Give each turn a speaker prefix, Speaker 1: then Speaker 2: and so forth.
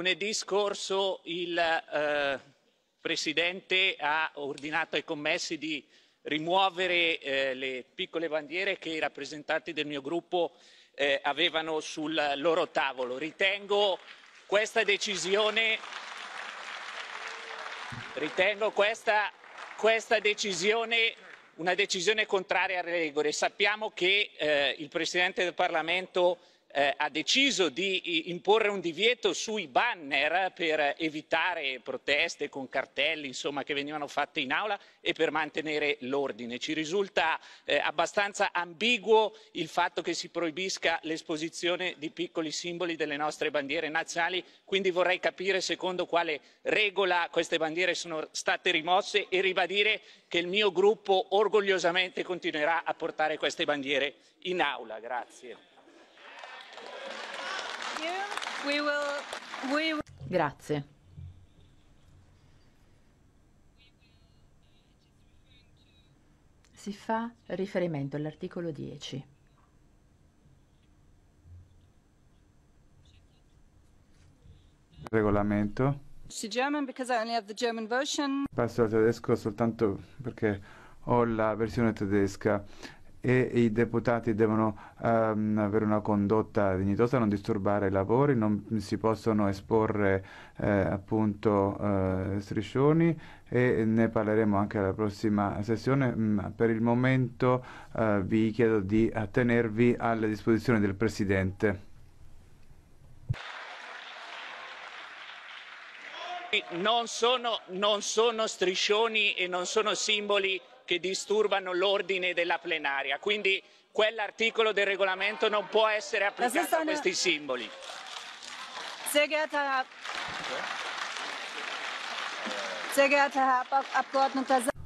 Speaker 1: lunedì scorso il eh, presidente ha ordinato ai commessi di rimuovere eh, le piccole bandiere che i rappresentanti del mio gruppo eh, avevano sul loro tavolo. ritengo questa decisione una decisione contraria alle regole. sappiamo che il presidente del parlamento eh, ha deciso di imporre un divieto sui banner per evitare proteste con cartelli insomma che venivano fatte in aula e per mantenere l'ordine. ci risulta eh, abbastanza ambiguo il fatto che si proibisca l'esposizione di piccoli simboli delle nostre bandiere nazionali quindi vorrei capire secondo quale regola queste bandiere sono state rimosse e ribadire che il mio gruppo orgogliosamente continuerà a portare queste bandiere in aula. Grazie. Si fa riferimento all'articolo 10.
Speaker 2: Regolamento. Passo al tedesco soltanto perché ho la versione tedesca e i deputati devono um, avere una condotta dignitosa, non disturbare i lavori, non si possono esporre eh, appunto eh, striscioni e ne parleremo anche alla prossima sessione. Mm, per il momento eh, vi chiedo di attenervi alle disposizioni del Presidente.
Speaker 1: non sono striscioni e non sono simboli che disturbano l'ordine della plenaria quindi quell'articolo del regolamento non può essere applicato a questi simboli.
Speaker 2: sehr geehrter herr abgeordneter!